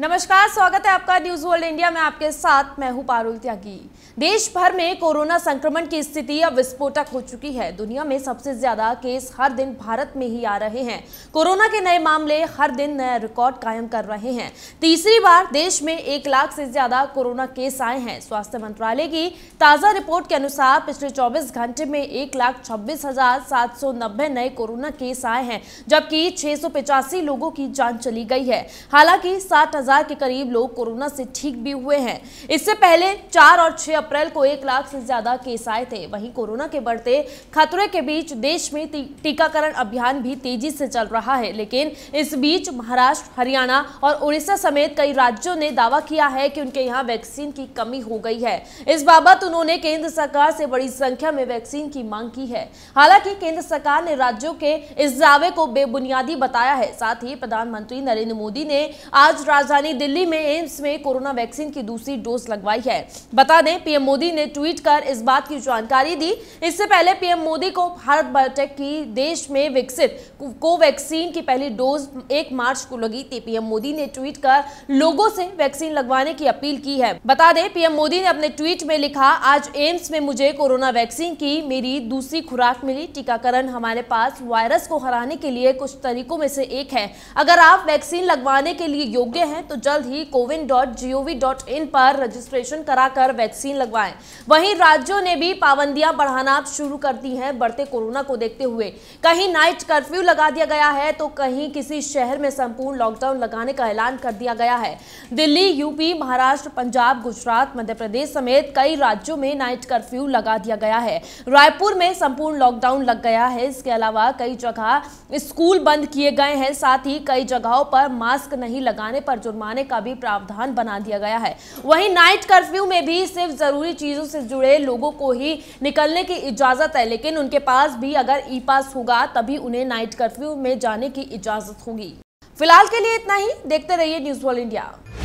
नमस्कार स्वागत है आपका न्यूज वर्ल्ड इंडिया में आपके साथ मैं हूं पारुल त्यागी देश भर में कोरोना संक्रमण की स्थिति अब विस्फोटक हो चुकी है दुनिया में सबसे ज्यादा केस हर दिन भारत में ही आ रहे हैं कोरोना के नए मामले हर दिन नया रिकॉर्ड कायम कर रहे हैं तीसरी बार देश में एक लाख से ज्यादा कोरोना केस आए हैं स्वास्थ्य मंत्रालय की ताज़ा रिपोर्ट के अनुसार पिछले चौबीस घंटे में एक लाख छब्बीस हजार सात सौ नब्बे नए कोरोना केस आए हैं जबकि छह सौ पिचासी लोगों की जान चली गई है हालांकि सात हजार के करीब लोग कोरोना से ठीक भी हुए हैं इससे पहले चार और छह अप्रैल को एक लाख से ज्यादा केस आए थे वहीं कोरोना के बढ़ते खतरे के बीच देश में टीकाकरण अभियान भी तेजी से चल रहा है लेकिन इस बीच महाराष्ट्र हरियाणा और उड़ीसा समेत कई राज्यों ने दावा किया है कि उनके यहाँ वैक्सीन की कमी हो गई है इस बाबत उन्होंने केंद्र सरकार से बड़ी संख्या में वैक्सीन की मांग की है हालांकि केंद्र सरकार ने राज्यों के इस दावे को बेबुनियादी बताया है साथ ही प्रधानमंत्री नरेंद्र मोदी ने आज राजधानी राजधानी दिल्ली में एम्स में कोरोना वैक्सीन की दूसरी डोज लगवाई है बता दें पीएम मोदी ने ट्वीट कर इस बात की जानकारी दी इससे पहले पीएम मोदी को भारत बायोटेक की देश में विकसित कोवैक्सीन की पहली डोज एक मार्च को लगी थी पीएम मोदी ने ट्वीट कर लोगों से वैक्सीन लगवाने की अपील की है बता दें पीएम मोदी ने अपने ट्वीट में लिखा आज एम्स में मुझे कोरोना वैक्सीन की मेरी दूसरी खुराक मिली टीकाकरण हमारे पास वायरस को हराने के लिए कुछ तरीकों में से एक है अगर आप वैक्सीन लगवाने के लिए योग्य हैं हैं तो जल्द ही CoWIN dot G dot in पर रजिस्ट्रेशन कराकर वैक्सीन लगवाएं वहीं राज्यों ने भी पाबंदियां बढ़ाना शुरू कर दी हैं बढ़ते कोरोना को देखते हुए कहीं नाइट कर्फ्यू लगा दिया गया है तो कहीं किसी शहर में संपूर्ण लॉकडाउन लगाने का ऐलान कर दिया गया है दिल्ली यूपी महाराष्ट्र पंजाब गुजरात मध्य प्रदेश समेत कई राज्यों में नाइट कर्फ्यू लगा दिया गया है रायपुर में संपूर्ण लॉकडाउन लग गया है इसके अलावा कई जगह स्कूल बंद किए गए हैं साथ ही कई जगहों पर मास्क नहीं लगाने पर जो जुर्माने का भी प्रावधान बना दिया गया है वहीं नाइट कर्फ्यू में भी सिर्फ जरूरी चीजों से जुड़े लोगों को ही निकलने की इजाजत है लेकिन उनके पास भी अगर ई पास होगा तभी उन्हें नाइट कर्फ्यू में जाने की इजाजत होगी फिलहाल के लिए इतना ही देखते रहिए न्यूज वॉल इंडिया